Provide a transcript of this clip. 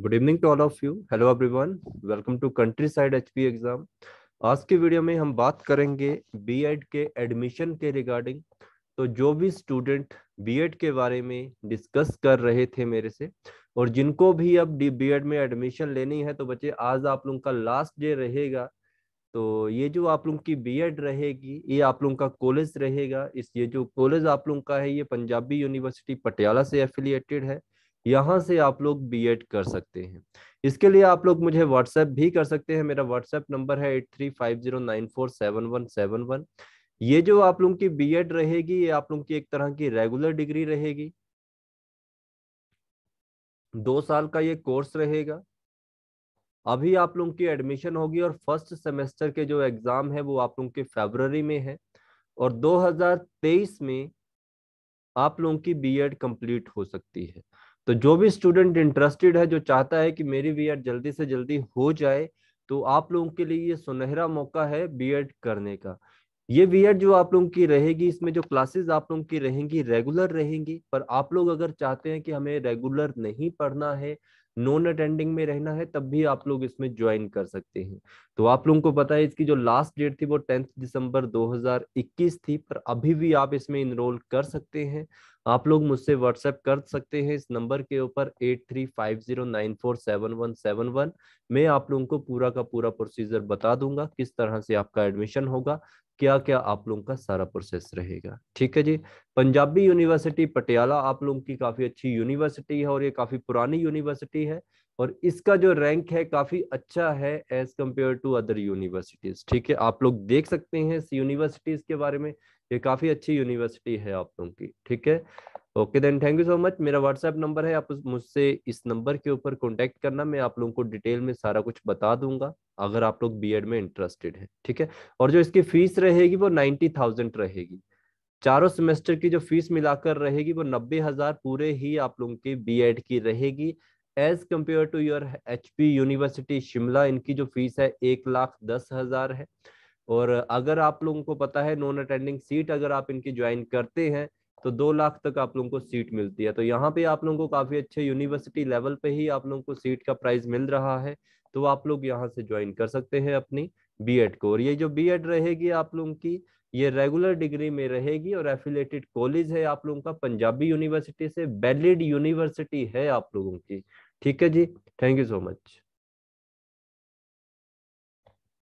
good evening to all of you hello everyone welcome to countryside HP exam आज के video में हम बात करेंगे बीएड के एडमिशन के रिगार्डिंग तो जो भी स्टूडेंट बीएड के बारे में डिस्कस कर रहे थे मेरे से और जिनको भी अब एड में एडमिशन लेनी है तो बच्चे आज आप लोगों का लास्ट डे रहेगा तो ये जो आप लोगों की एड रहेगी ये आप लोगों का कॉलेज रहेगा इस ये जो कॉलेज आप लोगों का है ये पंजाबी यूनिवर्सिटी पटियाला से एफिलियटेड है यहाँ से आप लोग एड कर सकते हैं इसके लिए आप लोग मुझे व्हाट्सएप भी कर सकते हैं मेरा व्हाट्सएप नंबर है eight three five zero nine four seven one seven one ये जो आप लोगों की एड रहेगी ये आप लोगों की एक तरह की रेगुलर डिग्री रहेगी दो साल का ये कोर्स रहेगा अभी आप लोगों की एडमिशन होगी और फर्स्ट सेमेस्टर के जो एग्जाम है वो आप लोगों के फेबररी में है और 2023 में आप लोगों की बीएड कंप्लीट हो सकती है तो जो भी स्टूडेंट इंटरेस्टेड है जो चाहता है कि मेरी बी जल्दी से जल्दी हो जाए तो आप लोगों के लिए ये सुनहरा मौका है बी करने का ये बी जो आप लोगों की रहेगी इसमें जो क्लासेस आप लोगों की रहेंगी रेगुलर रहेंगी पर आप लोग अगर चाहते हैं कि हमें रेगुलर नहीं पढ़ना है नॉन अटेंडिंग में रहना है तब भी आप लोग इसमें ज्वाइन कर सकते हैं तो आप लोगों को पता है इसकी जो लास्ट डेट थी वो टेंथ दिसंबर 2021 थी पर अभी भी आप इसमें इनरोल कर सकते हैं आप लोग मुझसे व्हाट्सएप कर सकते हैं इस नंबर के ऊपर eight three five zero nine four seven one seven one मैं आप लोगों को पूरा का पूरा प्रोसीजर बता दूंगा किस तरह से आपका एडमिशन होगा क्या क्या आप लोगों का सारा प्रोसेस रहेगा ठीक है जी पंजाबी यूनिवर्सिटी पटियाला आप लोगों की काफ़ी अच्छी यूनिवर्सिटी है और ये काफ़ी पुरानी यूनिवर्सिटी है और इसका जो रैंक है काफ़ी अच्छा है as compare to other universities ठीक है आप लोग देख सकते हैं इस यूनिवर्सिटीज़ के बारे में ये काफ़ी अच्छी यूनिवर्सिटी है आप लोगों की ठीक है okay then thank you so much मेरा व्हाट्सएप नंबर है आप मुझसे इस नंबर के ऊपर कॉन्टेक्ट करना मैं आप लोगों को डिटेल में सारा कुछ बता दूंगा अगर आप लोग बी में इंटरेस्टेड है ठीक है और जो इसकी फीस रहेगी वो नाइन्टी थाउजेंड रहेगी चारों सेमेस्टर की जो फीस मिलाकर रहेगी वो नब्बे हजार पूरे ही आप लोगों की एड की रहेगी as compare to your H P university Shimla इनकी जो फीस है एक लाख दस हजार है और अगर आप लोगों को पता है नॉन अटेंडिंग सीट अगर आप इनकी ज्वाइन करते हैं तो दो लाख तक आप लोगों को सीट मिलती है तो यहाँ पे आप लोगों को काफी अच्छे यूनिवर्सिटी लेवल पे ही आप लोगों को सीट का प्राइस मिल रहा है तो आप लोग यहाँ से ज्वाइन कर सकते हैं अपनी बी को और ये जो बी रहेगी आप लोगों की ये रेगुलर डिग्री में रहेगी और एफिलेटेड कॉलेज है आप लोगों का पंजाबी यूनिवर्सिटी से वैलिड यूनिवर्सिटी है आप लोगों की ठीक है जी थैंक यू सो मच